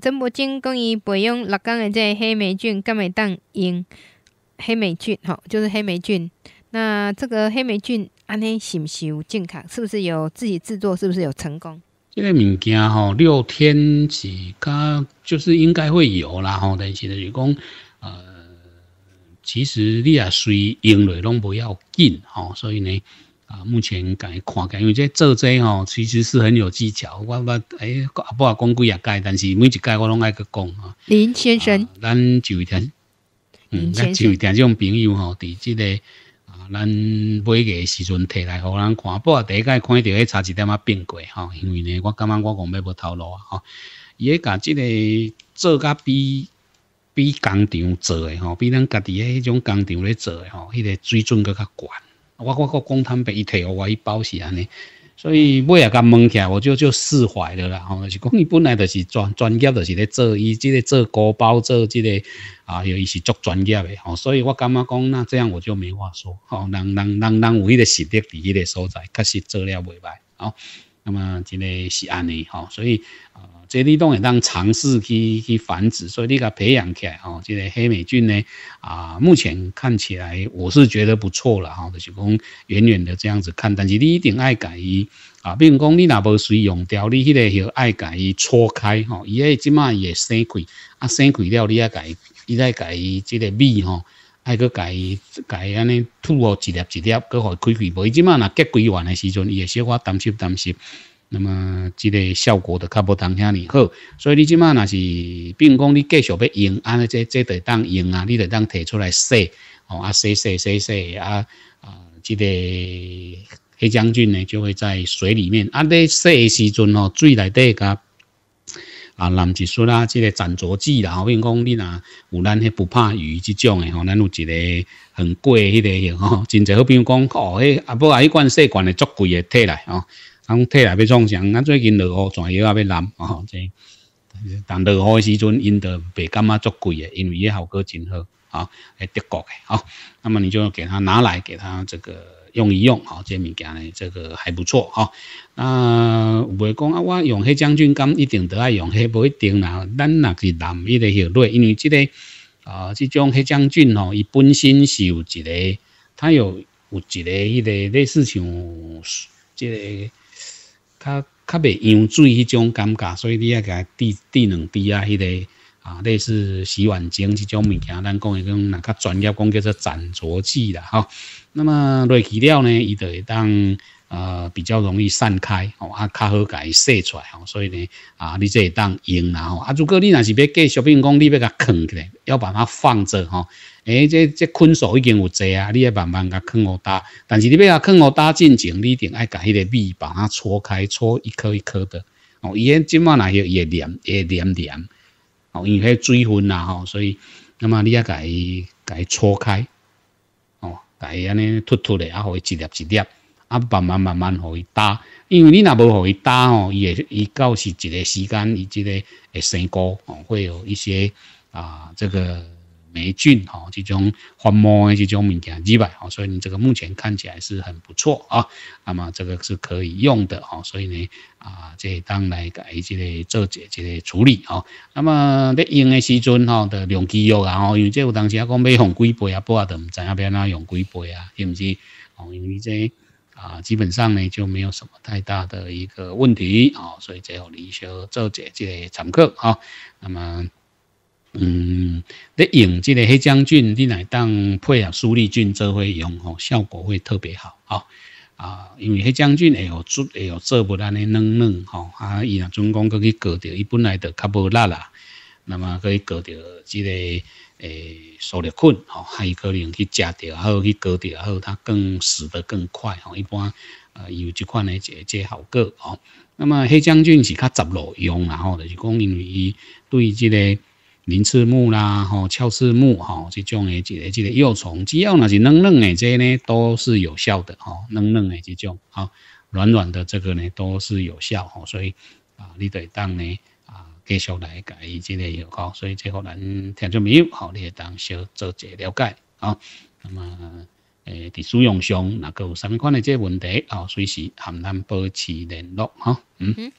曾伯晶讲伊培养六天的这个黑霉菌，干会当用黑霉菌，好就是黑霉菌。那这个黑霉菌安尼是有健康，是不是有自己制作？是不是有成功？这个物件吼，六天是它就是应该会有啦吼。但是就是讲呃，其实你也随用来拢不要紧吼，所以呢。啊，目前敢看下，因为这做这吼，其实是很有技巧。我我哎，阿爸讲几下届，但是每一届我拢爱去讲啊。林先生，咱就点，嗯，咱就点这种朋友吼，伫即个啊，咱买个时阵摕来互咱看，不阿第一届看到还差一点仔变过吼，因为呢，我感觉我讲要无透露啊，吼，伊个甲即个做甲比比工厂做诶吼，比咱家己诶迄种工厂咧做诶吼，迄个水准佫较悬。我我个工摊被伊摕我，伊包是安尼，所以尾下甲问起来，我就就释怀了啦。吼，是讲伊本来就是专专业，就是咧做伊，即个做高包，做即个啊，又是足专业诶。吼，所以我感觉讲，那这样我就没话说。吼，人人人人有迄个实力伫迄个所在，确实做了袂歹。好。那么，这个是安尼，吼，所以，呃，这你当然尝试去去繁殖，所以你甲培养起来，吼，这个黑霉菌呢，啊，目前看起来我是觉得不错了，吼，就是讲远远的这样子看，但是你一定爱改，啊，如讲你若无水溶掉，你迄个要爱改搓开，吼，伊诶，即卖也生开，啊，生开了你也改，你也改，这个味，吼。还阁改改安尼吐哦一粒一粒，阁互开开。无伊即满若结归完诶时阵，伊会小可担心担心。那么即个效果就较无当下哩好。所以你即满若是，比如讲你继续要用，安尼即即得当用啊，你得当摕出来洗，哦啊，洗洗洗洗啊啊，即个黑将军呢就会在水里面啊。你洗诶时阵哦，水内底甲。啊，南芝素啊，即个展足济啦。吼，比如讲，恁若有咱迄不怕鱼即种诶，吼，咱有一个很贵迄个吼，真侪。比如讲，哦，迄啊不啊，迄罐细罐诶，足贵诶，摕来吼，讲摕来要创啥？咱最近落雨全要啊要淋吼，即但落雨诶时阵因着白干啊足贵诶，因为伊效果真好。好，诶，德国诶，好，那么你就给他拿来，给他这个用一用，好，这物件呢，这个还不错哈。那袂讲啊，我用迄将军咁一定得爱用迄不一定啦。咱若是南迄个迄落，因为即个啊，即种黑将军哦，伊本身是有一个，他有有一个迄个类似像即个，较较袂羊水迄种感觉，所以你要给他滴滴两滴啊，迄个。啊，类似洗碗精这种物件，咱讲一种那个专业讲叫做斩浊剂啦，哈。那么落去了呢，伊就会当呃比较容易散开，哦啊较好家洗出来，哦，所以呢，啊，你这会当用啦，吼。啊，如果你若是要继续，比如讲，你要甲藏起来，要把它放着，哈。哎，这这昆虫已经有济啊，你要慢慢甲藏好搭。但是你要甲藏好搭进前，你一定爱甲迄个米把它搓开，搓一颗一颗的，哦，以前金毛那会也黏，也黏黏。哦，因为遐水分呐吼，所以，那么你也该该搓开，哦，伊安尼突突的啊，互伊一粒一粒啊，慢慢慢慢互伊打，因为你若无互伊打吼，伊会伊到是一个时间，伊这个会生高哦，会有一些啊这个。霉菌哈，这种霉毛，这种物件之外，哈，所以你这个目前看起来是很不错啊，那么这个是可以用的哈，所以呢啊，即当来解即个做一即个处理啊。那么在用的时阵哈，就量几药啊，因为即有当时啊讲要用几杯啊，不啊，都唔知要不要那用几杯啊，是不是哦，因为即啊，基本上呢就没有什么太大的一个问题啊，所以即予你小做一即个客啊，那么。嗯，你用这个黑将军，你来当配合苏力菌做会用吼，效果会特别好哈啊，因为黑将军会哟做哎哟做不那么嫩嫩吼，啊，伊若准讲可去割掉，伊本来就较无力啦，那么可以割掉这个诶苏力菌吼，还可能去食掉，然后去割掉，然后它更死得更快吼，一般啊有即款诶一即效果吼，那么黑将军是较杂路用，然吼，就是讲因为伊对即个。鳞翅目啦，吼鞘翅目，吼这种的，即个即个幼虫，只要那是嫩嫩的，即个呢都是有效的，吼嫩嫩的这种，好软软的这个呢都是有效，吼所以啊，你得当呢啊继续来改即个药膏，所以最后呢听众朋友，好，你会当小做一了解啊。那么诶，伫使用上，那个有甚物款的即个问题，哦随时含咱保持联络，哈，嗯。